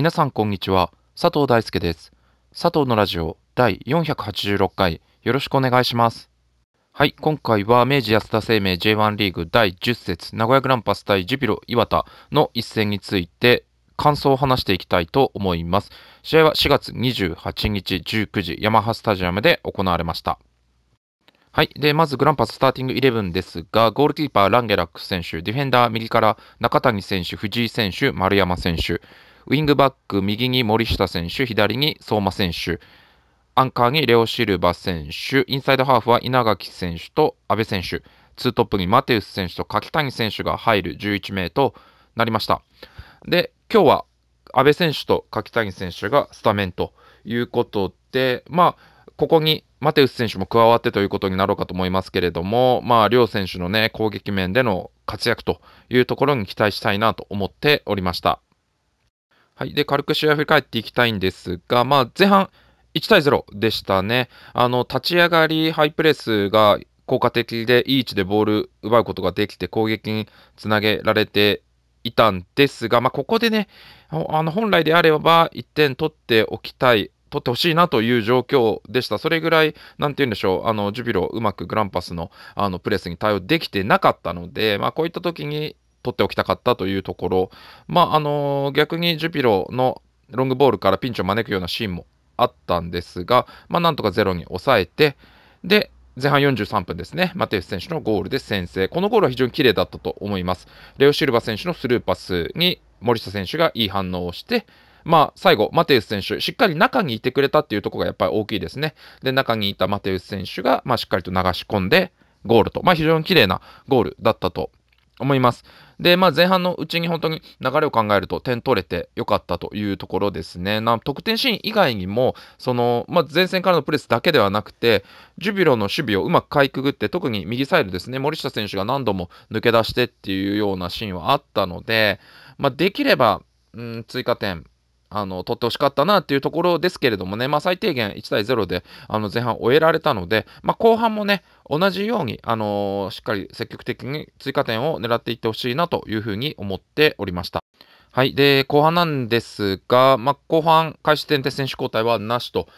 皆さんこんにちは。佐藤大輔です。佐藤のラジオ第486回よろしくお願いします。はい、今回は明治安田生命 J1 リーグ第10節名古屋グランパス対ジュビロ磐田の一戦について感想を話していきたいと思います。試合は4月28日19時ヤマハスタジアムで行われました。はい。で、まずグランパススターティングイレブンですが、ゴールキーパー、ランゲラック選手、ディフェンダー、右から中谷選手、藤井選手、丸山選手、ウィングバック、右に森下選手、左に相馬選手、アンカーにレオ・シルバ選手、インサイドハーフは稲垣選手と阿部選手、ツートップにマテウス選手と柿谷選手が入る11名となりました。で、今日は阿部選手と柿谷選手がスタメンということで、まあ、ここにマテウス選手も加わってということになろうかと思いますけれども、まあ、両選手のね、攻撃面での活躍というところに期待したいなと思っておりました。はい、で軽く試合を振り返っていきたいんですが、まあ、前半1対0でしたね。あの立ち上がり、ハイプレスが効果的で、いい位置でボール奪うことができて、攻撃につなげられていたんですが、まあ、ここでね、あの本来であれば1点取っておきたい取ってほしいなという状況でした。それぐらい、何て言うんでしょう、あのジュビロ、うまくグランパスのあのプレスに対応できてなかったので、まあ、こういった時に取っておきたかったというところ、まあ、あの逆にジュピロのロングボールからピンチを招くようなシーンもあったんですが、まあ、なんとかゼロに抑えて、で、前半43分ですね、マテウス選手のゴールで先制。このゴールは非常に綺麗だったと思います。レオ・シルバ選手のスルーパスに森下選手がいい反応をして、まあ、最後、マテウス選手、しっかり中にいてくれたっていうところがやっぱり大きいですね。で、中にいたマテウス選手が、まあ、しっかりと流し込んで、ゴールと、まあ、非常に綺麗なゴールだったと思います。で、まあ、前半のうちに本当に流れを考えると点取れてよかったというところですね。な得点シーン以外にも、その、まあ、前線からのプレスだけではなくて、ジュビロの守備をうまくかいくぐって、特に右サイドですね、森下選手が何度も抜け出してっていうようなシーンはあったので、まあ、できれば、うん、追加点、あの、取ってほしかったなっていうところですけれどもね、まあ、最低限1対0で、あの、前半終えられたので、まあ、後半もね、同じように、あのー、しっかり積極的に追加点を狙っていってほしいなというふうに思っておりました。はい。で、後半なんですが、まあ、後半、開始点で選手交代はなしと。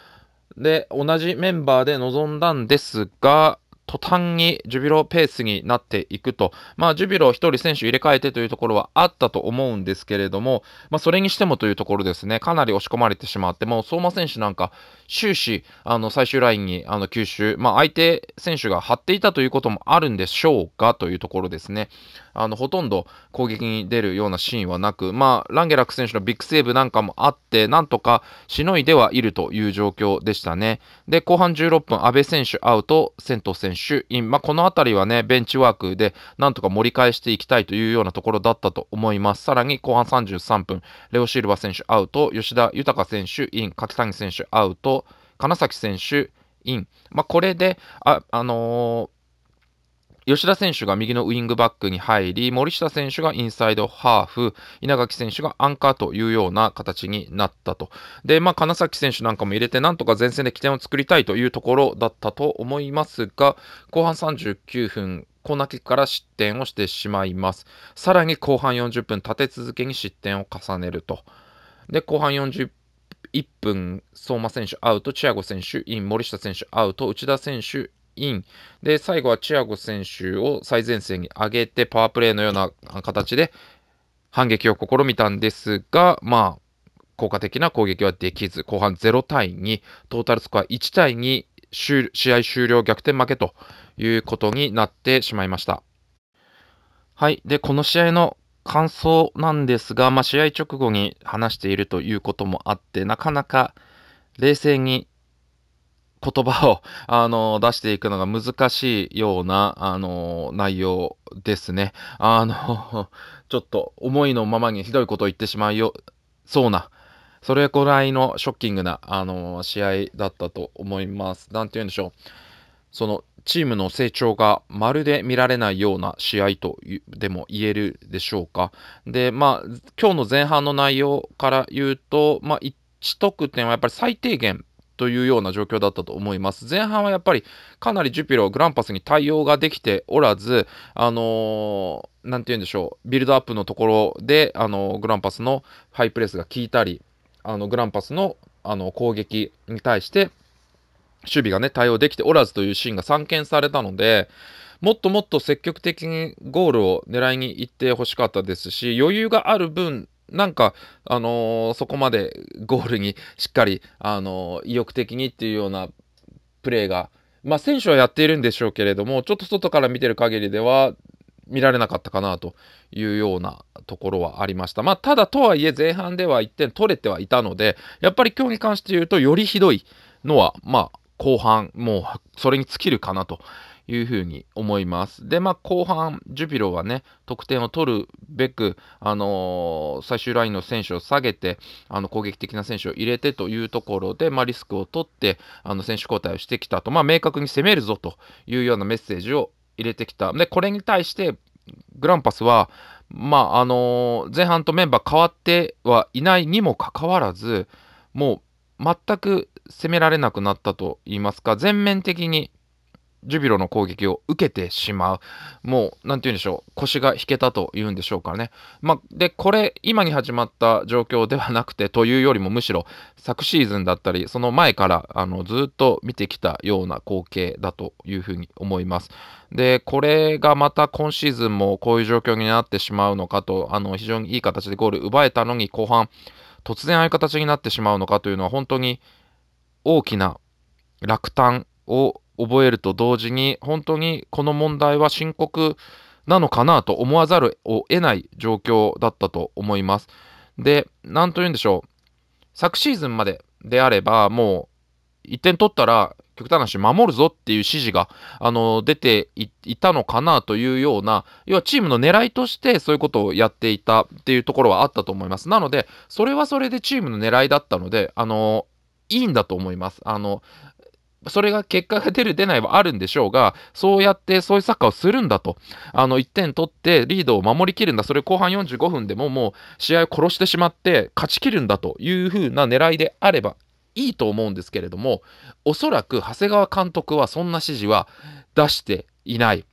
で、同じメンバーで臨んだんですが、途端にジュビロペースになっていくと、まあ、ジュビロ1人選手入れ替えてというところはあったと思うんですけれども、まあ、それにしてもというところですね、かなり押し込まれてしまって、もう相馬選手なんか終始、あの最終ラインにあの吸収、まあ、相手選手が張っていたということもあるんでしょうかというところですね。あの、ほとんど攻撃に出るようなシーンはなく、まあ、ランゲラック選手のビッグセーブなんかもあって、なんとかしのいではいるという状況でしたね。で、後半16分、阿部選手アウト、先頭選手イン。まあ、この辺りはね、ベンチワークで、なんとか盛り返していきたいというようなところだったと思います。さらに、後半33分、レオ・シルバ選手アウト、吉田豊選手イン、柿谷選手アウト、金崎選手イン。まあ、これで、あ、あのー吉田選手が右のウイングバックに入り、森下選手がインサイドハーフ、稲垣選手がアンカーというような形になったと。で、まあ、金崎選手なんかも入れて、なんとか前線で起点を作りたいというところだったと思いますが、後半39分、コーナーキックから失点をしてしまいます。さらに後半40分、立て続けに失点を重ねると。で、後半40分、1分、相馬選手アウト、チアゴ選手イン、森下選手アウト、内田選手イン。で、最後はチアゴ選手を最前線に上げて、パワープレーのような形で反撃を試みたんですが、まあ、効果的な攻撃はできず、後半0対2、トータルスコア1対2、試合終了逆転負けということになってしまいました。はい。で、この試合の感想なんですが、まあ、試合直後に話しているということもあって、なかなか冷静に言葉を、あの、出していくのが難しいような、あの、内容ですね。あの、ちょっと思いのままにひどいことを言ってしまうよ、そうな、それくらいのショッキングな、あの、試合だったと思います。なんて言うんでしょう。その、チームの成長がまるで見られないような試合とでも言えるでしょうか。で、まあ、今日の前半の内容から言うと、まあ、1得点はやっぱり最低限というような状況だったと思います。前半はやっぱりかなりジュピログランパスに対応ができておらず、あのー、なんて言うんでしょう、ビルドアップのところで、あのグランパスのハイプレスが効いたり、あの、グランパスの、あの、攻撃に対して、守備がね、対応できておらずというシーンが散見されたので、もっともっと積極的にゴールを狙いに行ってほしかったですし、余裕がある分、なんか、あのー、そこまでゴールにしっかり、あのー、意欲的にっていうようなプレーが、まあ、選手はやっているんでしょうけれども、ちょっと外から見てる限りでは、見られなかったかなというようなところはありました。まあ、ただとはいえ前半では1点取れてはいたので、やっぱり今日に関して言うと、よりひどいのは、まあ、後半、もうそれに尽きるかなというふうに思います。で、まあ、後半、ジュピロはね、得点を取るべく、あのー、最終ラインの選手を下げて、あの攻撃的な選手を入れてというところで、まあ、リスクを取って、あの選手交代をしてきたと、まあ、明確に攻めるぞというようなメッセージを入れてきた。で、これに対して、グランパスは、まあ、あのー、前半とメンバー変わってはいないにもかかわらず、もう全く攻められなくなったと言いますか、全面的にジュビロの攻撃を受けてしまう。もう、なんて言うんでしょう。腰が引けたと言うんでしょうかね。まあ、で、これ、今に始まった状況ではなくて、というよりもむしろ、昨シーズンだったり、その前から、あの、ずっと見てきたような光景だというふうに思います。で、これがまた今シーズンもこういう状況になってしまうのかと、あの、非常にいい形でゴール奪えたのに、後半、突然ああいう形になってしまうのかというのは、本当に大きな落胆を覚えると同時に本当にこの問題は深刻なのかなと思わざるを得ない状況だったと思います。で、なんと言うんでしょう。昨シーズンまでであれば、もう1点取ったら極端な話、守るぞっていう指示が、あの、出ていたのかなというような、要はチームの狙いとしてそういうことをやっていたっていうところはあったと思います。なので、それはそれでチームの狙いだったので、あの、いいんだと思います。あの、それが結果が出る出ないはあるんでしょうが、そうやってそういうサッカーをするんだと。あの、1点取ってリードを守りきるんだ。それ後半45分でももう試合を殺してしまって勝ちきるんだという風な狙いであればいいと思うんですけれども、おそらく長谷川監督はそんな指示は出していない。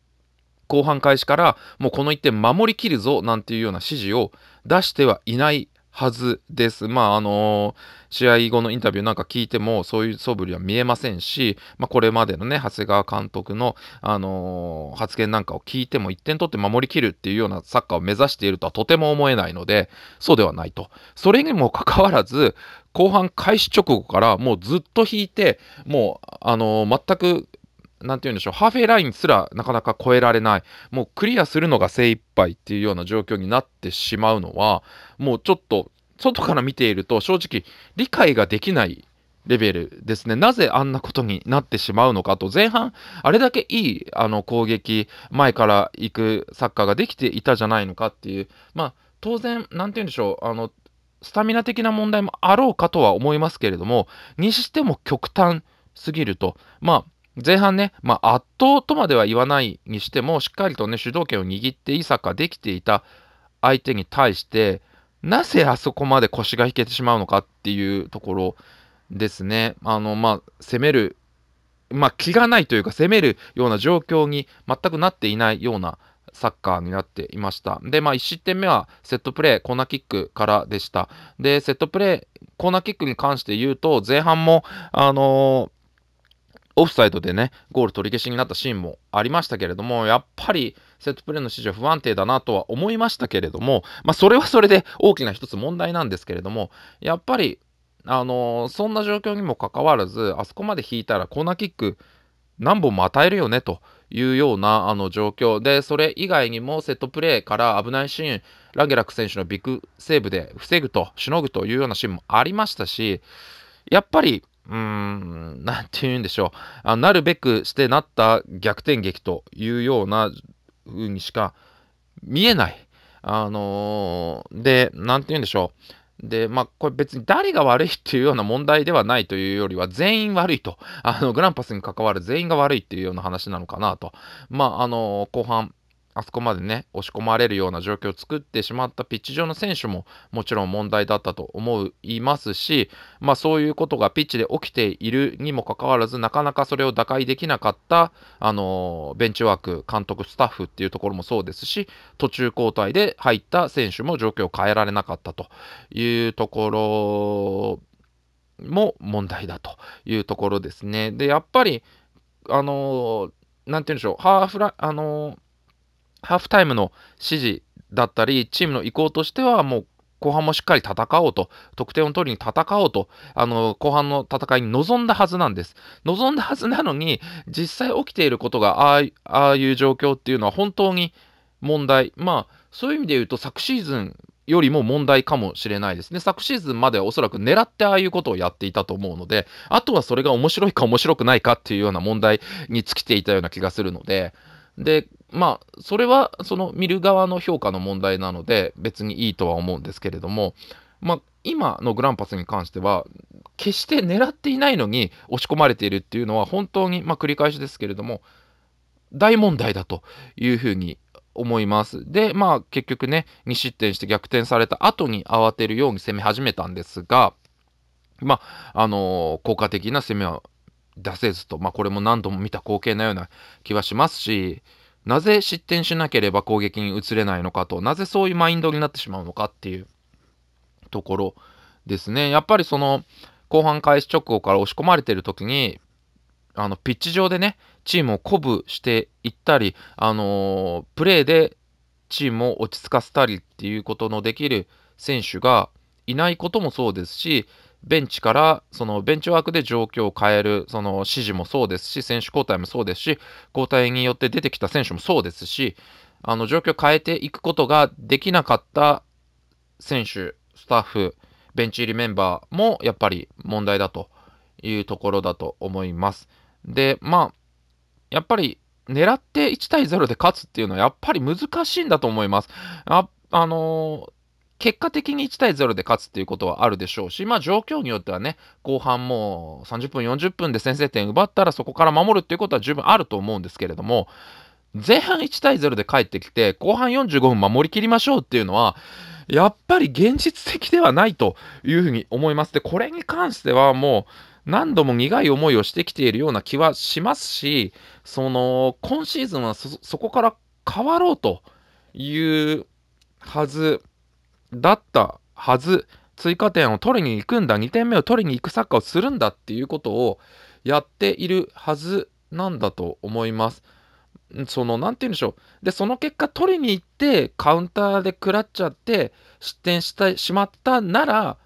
後半開始からもうこの1点守りきるぞなんていうような指示を出してはいないはずです。まあ、あのー、試合後のインタビューなんか聞いても、そういう素振りは見えませんし、まあ、これまでのね、長谷川監督の、あのー、発言なんかを聞いても、1点取って守りきるっていうようなサッカーを目指しているとはとても思えないので、そうではないと。それにもかかわらず、後半開始直後からもうずっと引いて、もう、あのー、全くなんて言うんでしょう、ハーフェイラインすらなかなか越えられない、もうクリアするのが精一杯っていうような状況になってしまうのは、もうちょっと、外から見ていると正直理解ができないレベルですね。なぜあんなことになってしまうのかと、前半、あれだけいいあの攻撃、前から行くサッカーができていたじゃないのかっていう、まあ、当然、なんて言うんでしょう、あの、スタミナ的な問題もあろうかとは思いますけれども、にしても極端すぎると、まあ、前半ね、まあ、圧倒とまでは言わないにしても、しっかりとね、主導権を握っていいサッカーできていた相手に対して、なぜあそこまで腰が引けてしまうのかっていうところですね。あの、まあ、攻める、まあ、気がないというか、攻めるような状況に全くなっていないようなサッカーになっていました。で、まあ、1失点目はセットプレー、コーナーキックからでした。で、セットプレー、コーナーキックに関して言うと、前半も、あのーオフサイドでね、ゴール取り消しになったシーンもありましたけれども、やっぱりセットプレーの指示は不安定だなとは思いましたけれども、まあ、それはそれで大きな一つ問題なんですけれども、やっぱり、あのー、そんな状況にもかかわらず、あそこまで引いたらコーナーキック何本も与えるよねというようなあの状況で、それ以外にもセットプレーから危ないシーン、ラゲラク選手のビッグセーブで防ぐと、しのぐというようなシーンもありましたし、やっぱりうーん、なんて言うんでしょう。あなるべくしてなった逆転劇というような風にしか見えない。あのー、で、なんて言うんでしょう。で、まあ、これ別に誰が悪いっていうような問題ではないというよりは、全員悪いと。あの、グランパスに関わる全員が悪いっていうような話なのかなと。まあ、あのー、後半、あそこまでね、押し込まれるような状況を作ってしまったピッチ上の選手ももちろん問題だったと思いますし、まあそういうことがピッチで起きているにもかかわらず、なかなかそれを打開できなかった、あのベンチワーク、監督、スタッフっていうところもそうですし、途中交代で入った選手も状況を変えられなかったというところも問題だというところですね。で、やっぱり、あのー、なんて言うんでしょう、ハーフラ、あのーハーフタイムの指示だったり、チームの意向としては、もう後半もしっかり戦おうと、得点を取りに戦おうと、あの、後半の戦いに臨んだはずなんです。望んだはずなのに、実際起きていることが、ああいう状況っていうのは本当に問題。まあ、そういう意味で言うと、昨シーズンよりも問題かもしれないですね。昨シーズンまではおそらく狙ってああいうことをやっていたと思うので、あとはそれが面白いか面白くないかっていうような問題に尽きていたような気がするので、で、まあ、それはその見る側の評価の問題なので別にいいとは思うんですけれども、まあ、今のグランパスに関しては決して狙っていないのに押し込まれているっていうのは本当に、まあ、繰り返しですけれども大問題だというふうに思います。で、まあ結局ね、2失点して逆転された後に慌てるように攻め始めたんですが、まあ、あのー、効果的な攻めは出せずと、まあこれも何度も見た光景なような気はしますし、なぜ失点しなければ攻撃に移れないのかと、なぜそういうマインドになってしまうのかっていうところですね。やっぱりその、後半開始直後から押し込まれてる時に、あの、ピッチ上でね、チームを鼓舞していったり、あのー、プレーでチームを落ち着かせたりっていうことのできる選手がいないこともそうですし、ベンチからそのベンチワークで状況を変えるその指示もそうですし選手交代もそうですし交代によって出てきた選手もそうですしあの状況を変えていくことができなかった選手スタッフベンチ入りメンバーもやっぱり問題だというところだと思います。でまあやっぱり狙って1対0で勝つっていうのはやっぱり難しいんだと思います。あ、あのー結果的に1対0で勝つっていうことはあるでしょうし、まあ状況によってはね、後半もう30分、40分で先制点奪ったらそこから守るっていうことは十分あると思うんですけれども、前半1対0で帰ってきて、後半45分守りきりましょうっていうのは、やっぱり現実的ではないというふうに思います。で、これに関してはもう何度も苦い思いをしてきているような気はしますし、その、今シーズンはそこから変わろうというはずだったはず追加点を取りに行くんだ2点目を取りに行くサッカーをするんだっていうことをやっているはずなんだと思います。その何て言うんでしょうでその結果取りに行ってカウンターで食らっちゃって失点してしまったなら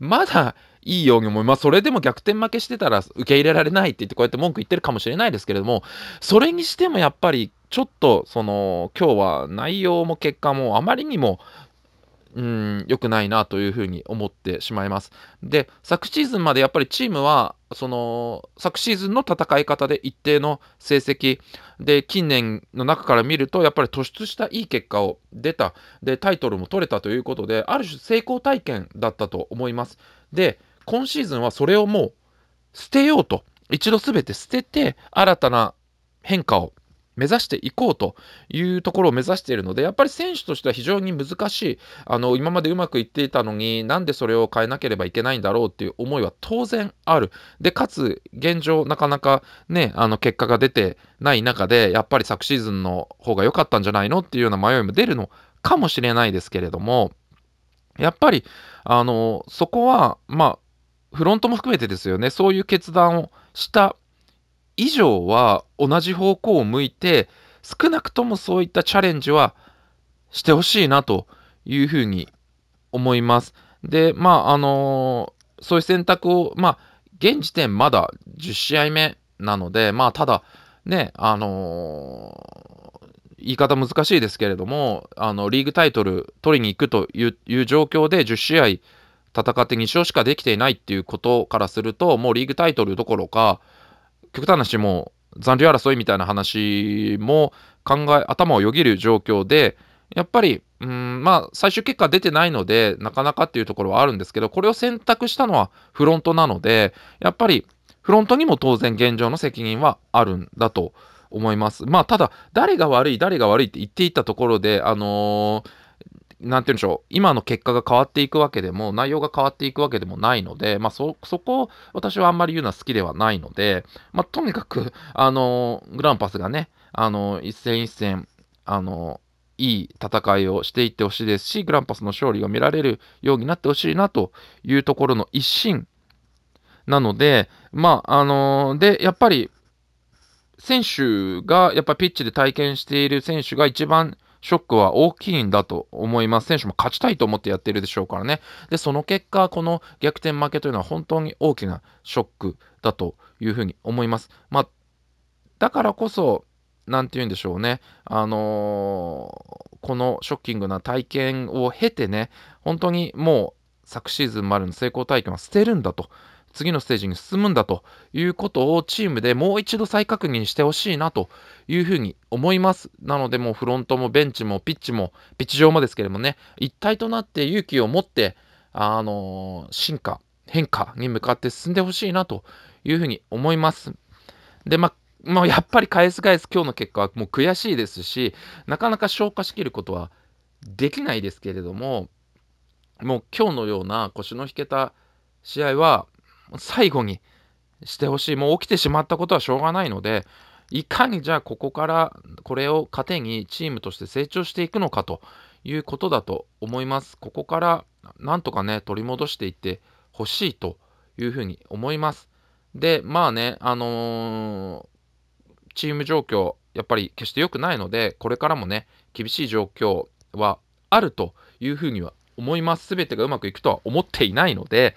まだいいように思います。それでも逆転負けしてたら受け入れられないって言ってこうやって文句言ってるかもしれないですけれども、それにしてもやっぱりちょっとその今日は内容も結果もあまりにもうん、良くないなというふうに思ってしまいます。で、昨シーズンまでやっぱりチームは、その、昨シーズンの戦い方で一定の成績、で、近年の中から見ると、やっぱり突出したいい結果を出た、で、タイトルも取れたということで、ある種成功体験だったと思います。で、今シーズンはそれをもう捨てようと、一度全て捨てて、新たな変化を目指していこうというところを目指しているのでやっぱり選手としては非常に難しいあの今までうまくいっていたのになんでそれを変えなければいけないんだろうっていう思いは当然あるでかつ現状なかなかねあの結果が出てない中でやっぱり昨シーズンの方が良かったんじゃないのっていうような迷いも出るのかもしれないですけれどもやっぱりあのそこはまあフロントも含めてですよねそういう決断をした以上は同じ方向を向いて少なくともそういったチャレンジはしてほしいなというふうに思います。で、まあ、あのー、そういう選択を、まあ、現時点まだ10試合目なので、まあ、ただ、ね、あのー、言い方難しいですけれども、あの、リーグタイトル取りに行くという状況で10試合戦って2勝しかできていないっていうことからすると、もうリーグタイトルどころか、極端な話もう残留争いみたいな話も考え頭をよぎる状況でやっぱりうんまあ最終結果出てないのでなかなかっていうところはあるんですけどこれを選択したのはフロントなのでやっぱりフロントにも当然現状の責任はあるんだと思います。まあただ誰が悪い誰が悪いって言っていたところであのーなんて言うんでしょう、今の結果が変わっていくわけでも、内容が変わっていくわけでもないので、まあ、そ、そこを私はあんまり言うのは好きではないので、まあ、とにかく、あの、グランパスがね、あの、一戦一戦、あの、いい戦いをしていってほしいですし、グランパスの勝利が見られるようになってほしいなというところの一心なので、まあ、あので、やっぱり、選手が、やっぱピッチで体験している選手が一番ショックは大きいんだと思います。選手も勝ちたいと思ってやってるでしょうからね。で、その結果、この逆転負けというのは本当に大きなショックだというふうに思います。まあ、だからこそ、なんて言うんでしょうね、あのー、このショッキングな体験を経てね、本当にもう昨シーズンまでの成功体験は捨てるんだと次のステージに進むんだということをチームでもう一度再確認してほしいなというふうに思います。なのでもうフロントもベンチもピッチもピッチ上もですけれどもね一体となって勇気を持ってあの進化変化に向かって進んでほしいなというふうに思います。で、まあまあ、やっぱり返す返す今日の結果はもう悔しいですしなかなか消化しきることはできないですけれどももう今日のような腰の引けた試合は最後にしてほしい。もう起きてしまったことはしょうがないので、いかにじゃあここからこれを糧にチームとして成長していくのかということだと思います。ここからなんとかね、取り戻していってほしいというふうに思います。で、まあね、あのー、チーム状況、やっぱり決して良くないので、これからもね、厳しい状況はあるというふうには思います。すべてがうまくいくとは思っていないので、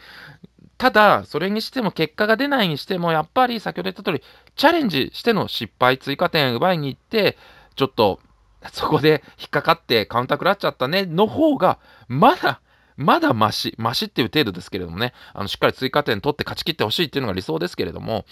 ただ、それにしても結果が出ないにしても、やっぱり先ほど言った通り、チャレンジしての失敗、追加点奪いに行って、ちょっとそこで引っかかってカウンター食らっちゃったねの方が、まだ、まだマシ、マシっていう程度ですけれどもね、あのしっかり追加点取って勝ち切ってほしいっていうのが理想ですけれども、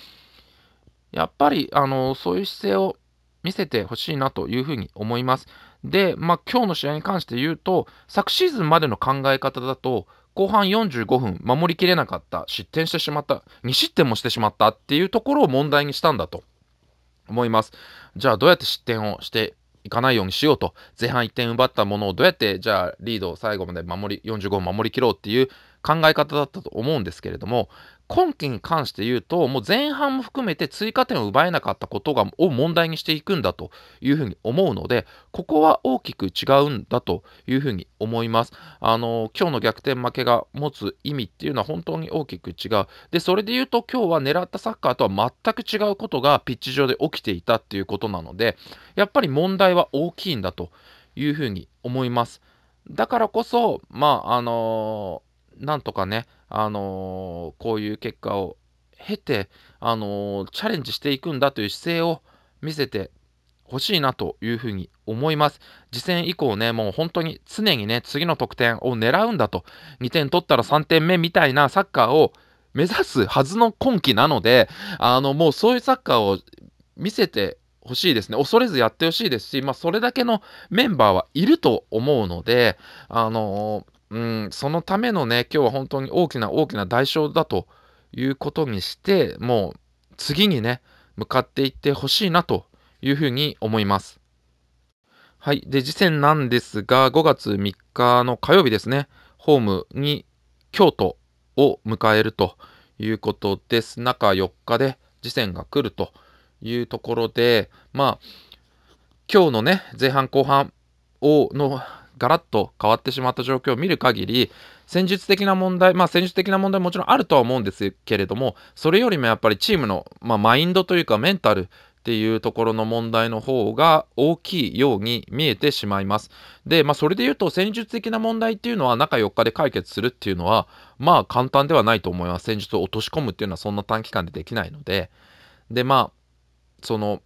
やっぱり、あの、そういう姿勢を見せてほしいなというふうに思います。で、まあ、今日の試合に関して言うと、昨シーズンまでの考え方だと、後半45分守りきれなかった、失点してしまった、2失点もしてしまったっていうところを問題にしたんだと思います。じゃあどうやって失点をしていかないようにしようと、前半1点奪ったものをどうやって、じゃあリードを最後まで守り、45分守りきろうっていう考え方だったと思うんですけれども今期に関して言うともう前半も含めて追加点を奪えなかったことがを問題にしていくんだというふうに思うのでここは大きく違うんだというふうに思います。あの今日の逆転負けが持つ意味っていうのは本当に大きく違う。でそれで言うと今日は狙ったサッカーとは全く違うことがピッチ上で起きていたっていうことなのでやっぱり問題は大きいんだというふうに思います。だからこそまああのーなんとかね、あのー、こういう結果を経て、あのー、チャレンジしていくんだという姿勢を見せてほしいなというふうに思います。次戦以降ね、もう本当に常にね、次の得点を狙うんだと、2点取ったら3点目みたいなサッカーを目指すはずの今季なので、あの、もうそういうサッカーを見せてほしいですね。恐れずやってほしいですし、まあ、それだけのメンバーはいると思うので、あのーうん、そのためのね、今日は本当に大きな大きな代償だということにして、もう次にね、向かっていってほしいなというふうに思います。はい。で、次戦なんですが、5月3日の火曜日ですね、ホームに京都を迎えるということです。中4日で次戦が来るというところで、まあ、今日のね、前半後半をのガラッと変わってしまった状況を見る限り、戦術的な問題、まあ戦術的な問題ももちろんあるとは思うんですけれども、それよりもやっぱりチームの、まあ、マインドというかメンタルっていうところの問題の方が大きいように見えてしまいます。で、まあそれで言うと戦術的な問題っていうのは中4日で解決するっていうのはまあ簡単ではないと思います。戦術を落とし込むっていうのはそんな短期間でできないので。で、まあその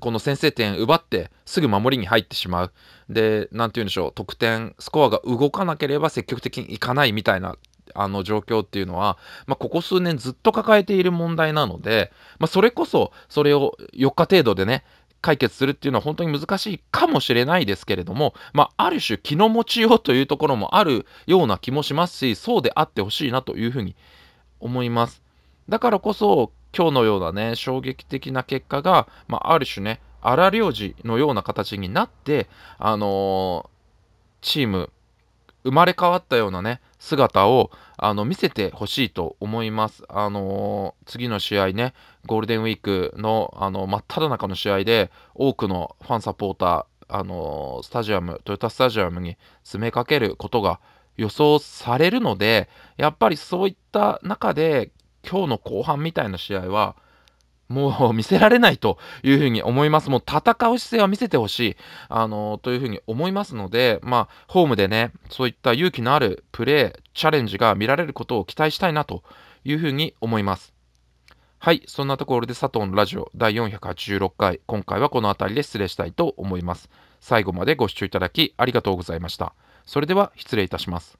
この先制点奪ってすぐ守りに入ってしまう。で、何て言うんでしょう、得点、スコアが動かなければ積極的にいかないみたいなあの状況っていうのは、まあ、ここ数年ずっと抱えている問題なので、まあ、それこそそれを4日程度でね解決するっていうのは本当に難しいかもしれないですけれども、まあ、ある種気の持ちようというところもあるような気もしますしそうであってほしいなというふうに思います。だからこそ今日のようなね、衝撃的な結果が、まあ、ある種ね、荒領事のような形になって、あのー、チーム、生まれ変わったようなね、姿をあの見せてほしいと思います。あのー、次の試合ね、ゴールデンウィークのあの真っ只中の試合で、多くのファンサポーター、あのー、スタジアム、トヨタスタジアムに詰めかけることが予想されるので、やっぱりそういった中で、今日の後半みたいな試合は、もう見せられないというふうに思います。もう戦う姿勢は見せてほしい、あのー、というふうに思いますので、まあ、ホームでね、そういった勇気のあるプレー、チャレンジが見られることを期待したいなというふうに思います。はい、そんなところで佐藤のラジオ第486回、今回はこの辺りで失礼したいと思います。最後までご視聴いただきありがとうございました。それでは失礼いたします。